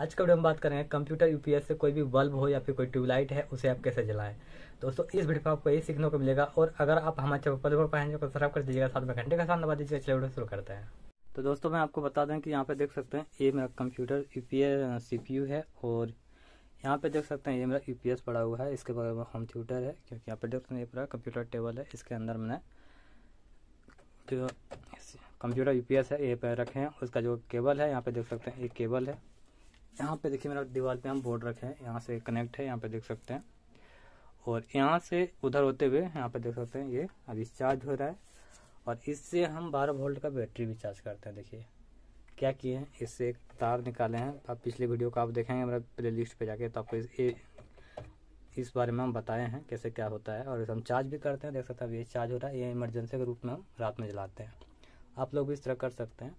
आज का वीडियो हम बात करेंगे कंप्यूटर यूपीएस से कोई भी बल्ब हो या फिर कोई ट्यूबलाइट है उसे आप कैसे जलाएं दोस्तों इस वीडियो पर आपको ये सीखने को मिलेगा और अगर आप हमारे चैनल पर पाएंगे तो सब्सक्राइब कर दीजिएगा साथ में घंटे का साथ दबा दीजिएगा चलिए वीडियो शुरू करते हैं तो दोस्तों मैं आपको बता दें कि यहाँ पे देख सकते हैं ये मेरा कंप्यूटर यू सीपीयू है और यहाँ पे देख सकते हैं ये मेरा यूपीएस पड़ा हुआ है इसके बगल में होम थियेटर है क्योंकि यहाँ पे देख सकते हैं ये पूरा कंप्यूटर टेबल है इसके अंदर मैंने जो कंप्यूटर यूपीएस है ये पे रखे हैं उसका जो केबल है यहाँ पे देख सकते हैं एक केबल है यहाँ पे देखिए मेरा दीवार पे हम बोर्ड रखे हैं यहाँ से कनेक्ट है यहाँ पे देख सकते हैं और यहाँ से उधर होते हुए यहाँ पे देख सकते हैं ये अभी चार्ज हो रहा है और इससे हम 12 वोल्ट का बैटरी भी चार्ज करते हैं देखिए क्या किए हैं इससे एक तार निकाले हैं आप पिछले वीडियो को आप देखेंगे मेरा प्ले लिस्ट पर जाके तो आपको इस, ए, इस बारे में हम बताए हैं कैसे क्या होता है और इसे हम चार्ज भी करते हैं देख सकते हैं अब ये चार्ज हो रहा है ये इमरजेंसी के रूप में हम रात में जलाते हैं आप लोग भी इस तरह कर सकते हैं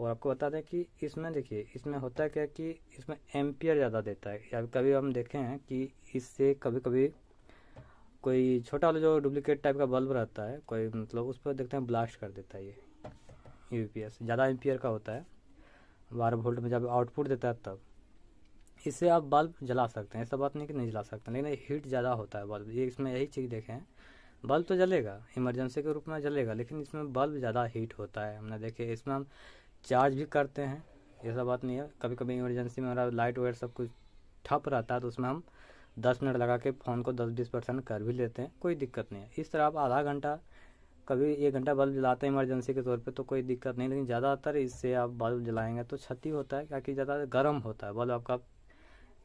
और आपको बता दें कि इसमें देखिए इसमें होता है क्या कि इसमें एम्पियर ज़्यादा देता है या कभी हम देखें हैं कि इससे कभी कभी कोई छोटा वाला जो डुप्लीकेट टाइप का बल्ब रहता है कोई मतलब उस पर देखते हैं ब्लास्ट कर देता है ये यू ज़्यादा एम्पियर का होता है बारह वोल्ट में जब आउटपुट देता है तब इससे आप बल्ब जला सकते हैं ऐसा बात नहीं कि नहीं जला सकते लेकिन हीट ज़्यादा होता है बल्ब ये इसमें यही चीज़ देखें बल्ब तो जलेगा इमरजेंसी के रूप में जलेगा लेकिन इसमें बल्ब ज़्यादा हीट होता है हमने देखे इसमें हम चार्ज भी करते हैं ऐसा बात नहीं है कभी कभी इमरजेंसी में हमारा लाइट वाइट सब कुछ ठप रहता है तो उसमें हम दस मिनट लगा के फ़ोन को दस बीस परसेंट कर भी लेते हैं कोई दिक्कत नहीं है इस तरह आप आधा घंटा कभी एक घंटा बल्ब जलाते हैं इमरजेंसी के तौर पे तो कोई दिक्कत नहीं लेकिन ज़्यादातर इससे आप बल्ब जलाएंगे तो क्षति होता है क्योंकि ज़्यादा गर्म होता है बल्ब आपका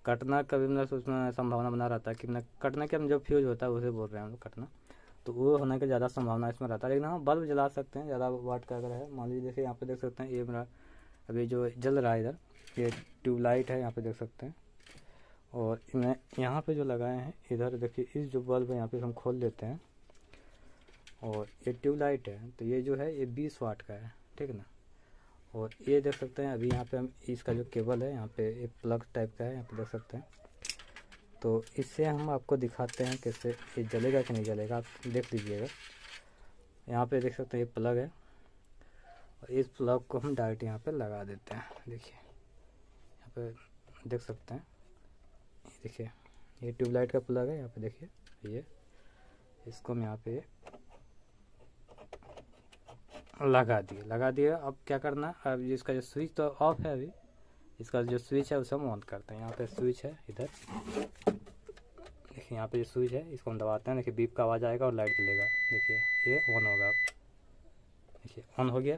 कटना कभी मतलब उसमें संभावना बना रहता है कि मतलब कटना के हम जो फ्यूज होता है उसे बोल रहे हैं हम लोग कटना तो वो होने की ज़्यादा संभावना इसमें रहता है लेकिन हम हाँ, बल्ब जला सकते हैं ज़्यादा वाट का अगर है मान लीजिए देखिए यहाँ पे देख सकते हैं ये मेरा अभी जो जल रहा है इधर ये ट्यूबलाइट है यहाँ पे देख सकते हैं और मैं यहाँ पे जो लगाए हैं इधर देखिए इस जो बल्ब है यहाँ पे हम खोल लेते हैं और ये ट्यूबलाइट है तो ये जो है ये बीस वाट का है ठीक है ना और ये देख सकते हैं अभी यहाँ पे हम इसका जो केबल है यहाँ पे ये प्लग टाइप का है यहाँ पे देख सकते हैं तो इससे हम आपको दिखाते हैं कैसे ये जलेगा कि नहीं जलेगा आप देख लीजिएगा यहाँ पे देख सकते हैं ये प्लग है और इस प्लग को हम डायरेक्ट यहाँ पे लगा देते हैं देखिए यहाँ पे देख सकते हैं देखिए ये ट्यूबलाइट का प्लग है यहाँ पे देखिए ये इसको हम यहाँ पे लगा दिए लगा दिए अब क्या करना अब इसका जो स्विच तो ऑफ है अभी इसका जो स्विच है उसे हम ऑन करते हैं यहाँ पे स्विच है इधर देखिए यहाँ पे जो स्विच है इसको हम दबाते हैं देखिए बीप का आवाज़ आएगा और लाइट जलेगा देखिए ये ऑन होगा देखिए ऑन हो गया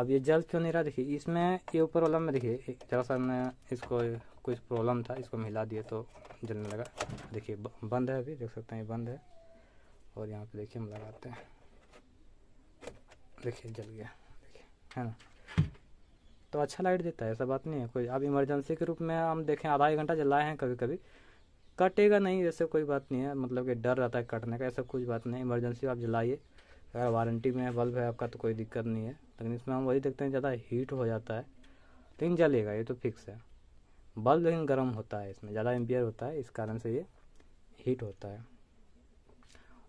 अब ये जल क्यों नहीं रहा देखिए इसमें ये ऊपर वाला में देखिए जरा सा हमने इसको कुछ प्रॉब्लम था इसको मिला दिए तो जलने लगा देखिए बंद है अभी देख सकते हैं ये बंद है और यहाँ पे देखिए हम लगाते हैं देखिए जल गया देखिए है ना तो अच्छा लाइट देता है ऐसा बात नहीं है कोई अब इमरजेंसी के रूप में हम देखें आधा एक घंटा जलाए हैं कभी कभी कटेगा नहीं ऐसे कोई बात नहीं है मतलब कि डर रहता है कटने का ऐसा कुछ बात नहीं इमरजेंसी आप जलाइए अगर वारंटी में बल्ब है आपका तो कोई दिक्कत नहीं है लेकिन इसमें हम वही देखते हैं ज़्यादा हीट हो जाता है लेकिन जलेगा ये तो फिक्स है बल्ब लेकिन गर्म होता है इसमें ज़्यादा एम्पियर होता है इस कारण से ये हीट होता है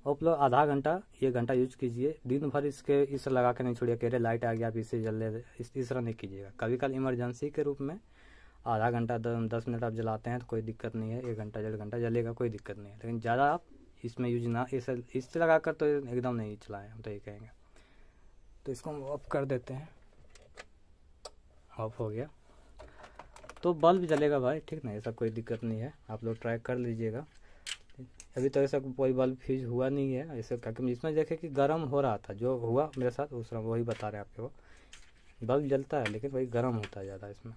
आप लोग आधा घंटा ये घंटा यूज कीजिए दिन भर इसके इस तरह लगा के नहीं छोड़िए कह रहे लाइट आ गया आप इसे जल इस तरह नहीं कीजिएगा कभी कल इमरजेंसी के रूप में आधा घंटा दस मिनट आप जलाते हैं तो कोई दिक्कत नहीं है एक घंटा डेढ़ घंटा जलेगा कोई दिक्कत नहीं है लेकिन ज़्यादा आप इसमें यूज ना इसे इससे लगा कर तो एकदम नहीं चलाएं हम तो ये कहेंगे तो इसको हम ऑफ कर देते हैं ऑफ हो गया तो बल्ब जलेगा भाई ठीक ना ऐसा कोई दिक्कत नहीं है आप लोग ट्राई कर लीजिएगा अभी तो ऐसा कोई बल्ब फ्यूज हुआ नहीं है ऐसे क्योंकि जिसमें देखे कि गर्म हो रहा था जो हुआ मेरे साथ उस वही बता रहे हैं आपके वो बल्ब जलता है लेकिन वही गर्म होता है ज़्यादा इसमें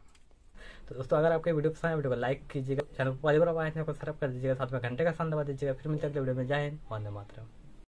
तो दोस्तों अगर आपके वीडियो पसंद है वीडियो को लाइक कीजिएगा चैनल को पहली बार आए हैं सब्सक्राइब कर दीजिएगा साथ में घंटे का साथ दबा दीजिएगा फिर मिलते अगले वीडियो में जाए वंदे मातरम